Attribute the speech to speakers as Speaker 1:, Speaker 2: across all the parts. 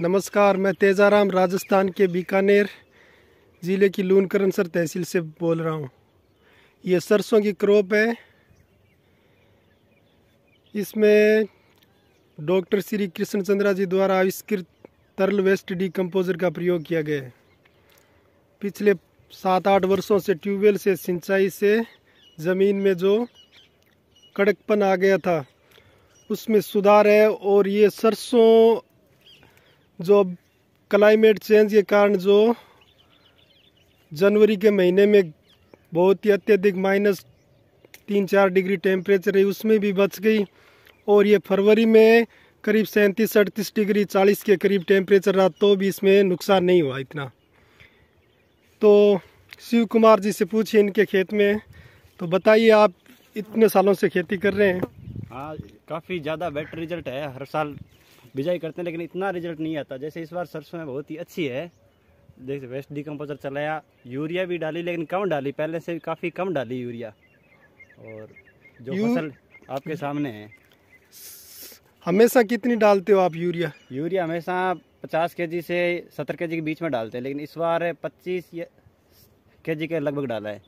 Speaker 1: नमस्कार मैं तेजाराम राजस्थान के बीकानेर ज़िले की सर तहसील से बोल रहा हूँ ये सरसों की क्रॉप है इसमें डॉक्टर श्री कृष्ण चंद्रा जी द्वारा आविष्कृत तरल वेस्ट कम्पोजर का प्रयोग किया गया है पिछले सात आठ वर्षों से ट्यूबवेल से सिंचाई से ज़मीन में जो कड़कपन आ गया था उसमें सुधार है और ये सरसों जो क्लाइमेट चेंज के कारण जो जनवरी के महीने में बहुत ही अत्यधिक माइनस तीन चार डिग्री टेम्परेचर रही उसमें भी बच गई और ये फरवरी में करीब सैंतीस अड़तीस डिग्री चालीस के करीब टेम्परेचर रहा तो भी इसमें नुकसान नहीं हुआ इतना तो शिव कुमार जी से पूछिए इनके खेत में तो बताइए आप इतने सालों से खेती कर रहे हैं
Speaker 2: हाँ काफ़ी ज़्यादा बेटर रिजल्ट है हर साल बिजाई करते हैं लेकिन इतना रिजल्ट नहीं आता जैसे इस बार सरसों में बहुत ही अच्छी है जैसे वेस्ट डिकम्पोजर चलाया यूरिया भी डाली लेकिन कम डाली पहले से काफ़ी कम डाली यूरिया
Speaker 1: और
Speaker 2: जो यू... फसल आपके सामने है हमेशा
Speaker 1: कितनी डालते हो आप यूरिया
Speaker 2: यूरिया हमेशा पचास के से सत्तर के के बीच में डालते हैं लेकिन इस बार पच्चीस के जी के लगभग डाला है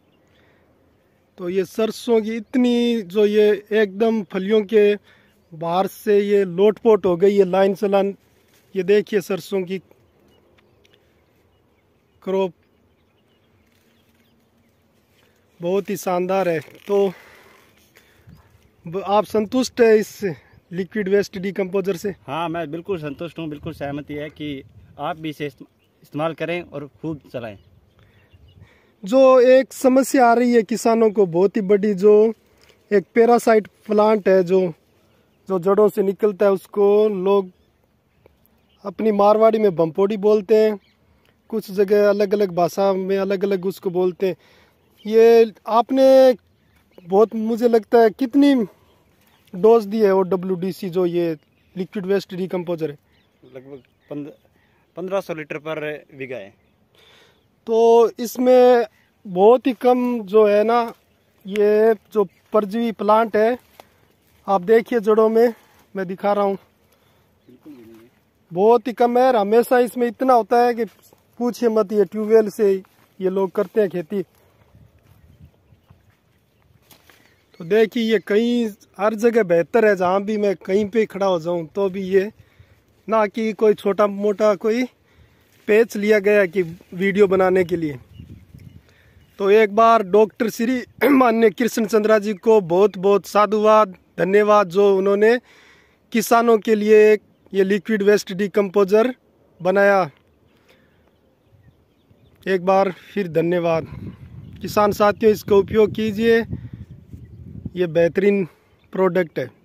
Speaker 1: तो ये सरसों की इतनी जो ये एकदम फलियों के बाहर से ये लोटपोट हो गई ये लाइन से लाइन ये देखिए सरसों की क्रॉप बहुत ही शानदार है तो आप संतुष्ट है इस लिक्विड वेस्ट डिकम्पोजर से
Speaker 2: हाँ मैं बिल्कुल संतुष्ट हूँ बिल्कुल सहमति है कि आप भी इसे इस्तेमाल करें और खूब चलाएं
Speaker 1: जो एक समस्या आ रही है किसानों को बहुत ही बड़ी जो एक पेरासाइट प्लांट है जो जो जड़ों से निकलता है उसको लोग अपनी मारवाड़ी में बम्पोड़ी बोलते हैं कुछ जगह अलग अलग भाषा में अलग अलग उसको बोलते हैं ये आपने बहुत मुझे लगता है कितनी डोज दी है वो डब्ल्यू जो ये लिक्विड वेस्ट डिकम्पोजर है
Speaker 2: लगभग पंद्रह सौ लीटर पर बीघा है
Speaker 1: तो इसमें बहुत ही कम जो है ना ये जो परजीवी प्लांट है आप देखिए जड़ों में मैं दिखा रहा हूँ बहुत ही कम है हमेशा इसमें इतना होता है कि पूछिए मत ये ट्यूबवेल से ये लोग करते हैं खेती तो देखिए ये कहीं हर जगह बेहतर है जहां भी मैं कहीं पे खड़ा हो जाऊं तो भी ये ना कि कोई छोटा मोटा कोई पेच लिया गया कि वीडियो बनाने के लिए तो एक बार डॉक्टर श्री मान्य कृष्ण चंद्रा जी को बहुत बहुत साधुवाद धन्यवाद जो उन्होंने किसानों के लिए एक ये लिक्विड वेस्ट डिकम्पोजर बनाया एक बार फिर धन्यवाद किसान साथियों इसका उपयोग कीजिए ये बेहतरीन प्रोडक्ट है